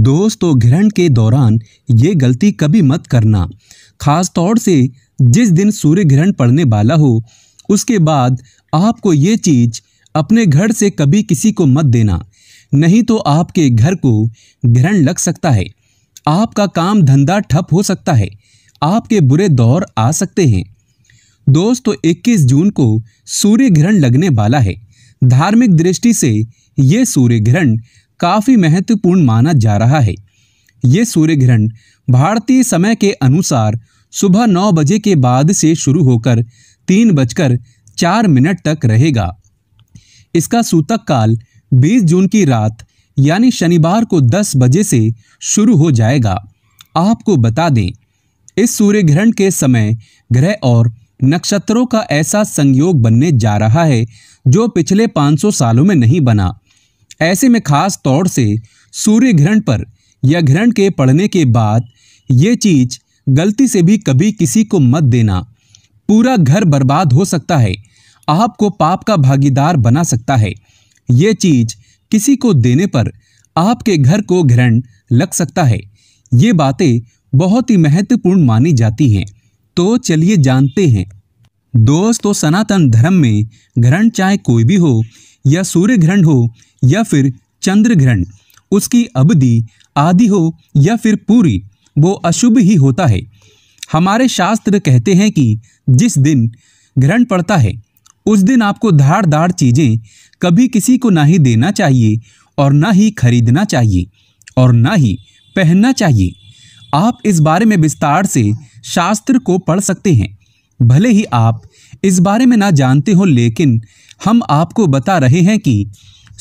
दोस्तों ग्रहण के दौरान ये गलती कभी मत करना खास तौर से जिस दिन सूर्य ग्रहण पड़ने वाला हो उसके बाद आपको ये चीज़ अपने घर से कभी किसी को मत देना नहीं तो आपके घर को ग्रहण लग सकता है आपका काम धंधा ठप हो सकता है आपके बुरे दौर आ सकते हैं दोस्तों 21 जून को सूर्य ग्रहण लगने वाला है धार्मिक दृष्टि से ये सूर्य ग्रहण काफ़ी महत्वपूर्ण माना जा रहा है ये सूर्य ग्रहण भारतीय समय के अनुसार सुबह नौ बजे के बाद से शुरू होकर तीन बजकर चार मिनट तक रहेगा इसका सूतक काल 20 जून की रात यानी शनिवार को 10 बजे से शुरू हो जाएगा आपको बता दें इस सूर्य ग्रहण के समय ग्रह और नक्षत्रों का ऐसा संयोग बनने जा रहा है जो पिछले 500 सालों में नहीं बना ऐसे में खास तौर से सूर्य ग्रहण पर या ग्रहण के पढ़ने के बाद ये चीज़ गलती से भी कभी किसी को मत देना पूरा घर बर्बाद हो सकता है आपको पाप का भागीदार बना सकता है ये चीज़ किसी को देने पर आपके घर को ग्रहण लग सकता है ये बातें बहुत ही महत्वपूर्ण मानी जाती हैं तो चलिए जानते हैं दोस्तों सनातन धर्म में ग्रहण चाहे कोई भी हो या सूर्य ग्रहण हो या फिर चंद्र ग्रहण उसकी अवधि आदि हो या फिर पूरी वो अशुभ ही होता है हमारे शास्त्र कहते हैं कि जिस दिन ग्रहण पड़ता है उस दिन आपको धार चीज़ें कभी किसी को ना ही देना चाहिए और ना ही खरीदना चाहिए और ना ही पहनना चाहिए आप इस बारे में विस्तार से शास्त्र को पढ़ सकते हैं भले ही आप इस बारे में ना जानते हो लेकिन हम आपको बता रहे हैं कि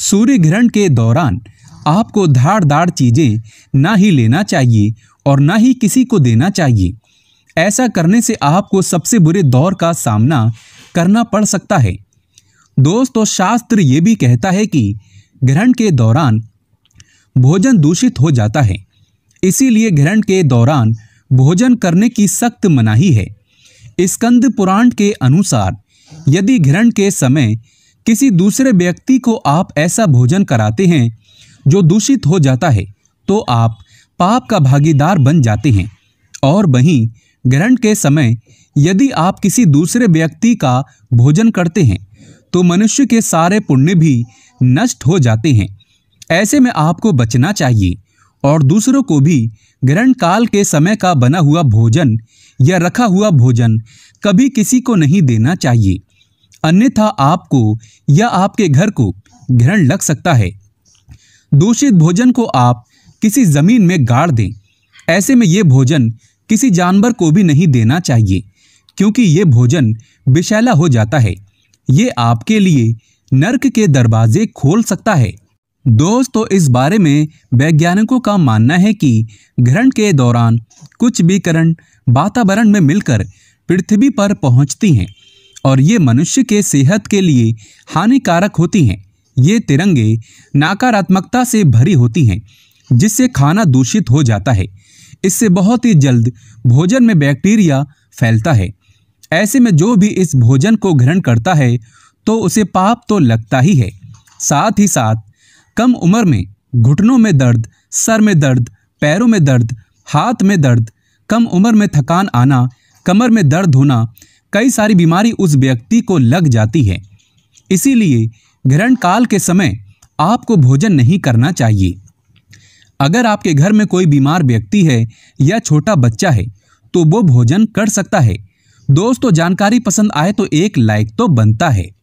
सूर्य ग्रहण के दौरान आपको धारदार चीज़ें ना ही लेना चाहिए और ना ही किसी को देना चाहिए ऐसा करने से आपको सबसे बुरे दौर का सामना करना पड़ सकता है दोस्तों शास्त्र ये भी कहता है कि ग्रहण के दौरान भोजन दूषित हो जाता है इसीलिए ग्रहण के दौरान भोजन करने की सख्त मनाही है स्कंद पुराण के अनुसार यदि ग्रहण के समय किसी दूसरे व्यक्ति को आप ऐसा भोजन कराते हैं जो दूषित हो जाता है तो आप पाप का भागीदार बन जाते हैं और वहीं ग्रहण के समय यदि आप किसी दूसरे व्यक्ति का भोजन करते हैं तो मनुष्य के सारे पुण्य भी नष्ट हो जाते हैं ऐसे में आपको बचना चाहिए और दूसरों को भी ग्रहण काल के समय का बना हुआ भोजन या रखा हुआ भोजन कभी किसी को नहीं देना चाहिए अन्यथा आपको या आपके घर को घृण लग सकता है दूषित भोजन को आप किसी ज़मीन में गाड़ दें ऐसे में ये भोजन किसी जानवर को भी नहीं देना चाहिए क्योंकि ये भोजन विषैला हो जाता है ये आपके लिए नर्क के दरवाजे खोल सकता है दोस्तों तो इस बारे में वैज्ञानिकों का मानना है कि ग्रहण के दौरान कुछ भी करण वातावरण में मिलकर पृथ्वी पर पहुंचती हैं और ये मनुष्य के सेहत के लिए हानिकारक होती हैं ये तिरंगे नकारात्मकता से भरी होती हैं जिससे खाना दूषित हो जाता है इससे बहुत ही जल्द भोजन में बैक्टीरिया फैलता है ऐसे में जो भी इस भोजन को ग्रहण करता है तो उसे पाप तो लगता ही है साथ ही साथ कम उम्र में घुटनों में दर्द सर में दर्द पैरों में दर्द हाथ में दर्द कम उम्र में थकान आना कमर में दर्द होना कई सारी बीमारी उस व्यक्ति को लग जाती है इसीलिए ग्रहण काल के समय आपको भोजन नहीं करना चाहिए अगर आपके घर में कोई बीमार व्यक्ति है या छोटा बच्चा है तो वो भोजन कर सकता है दोस्तों जानकारी पसंद आए तो एक लाइक तो बनता है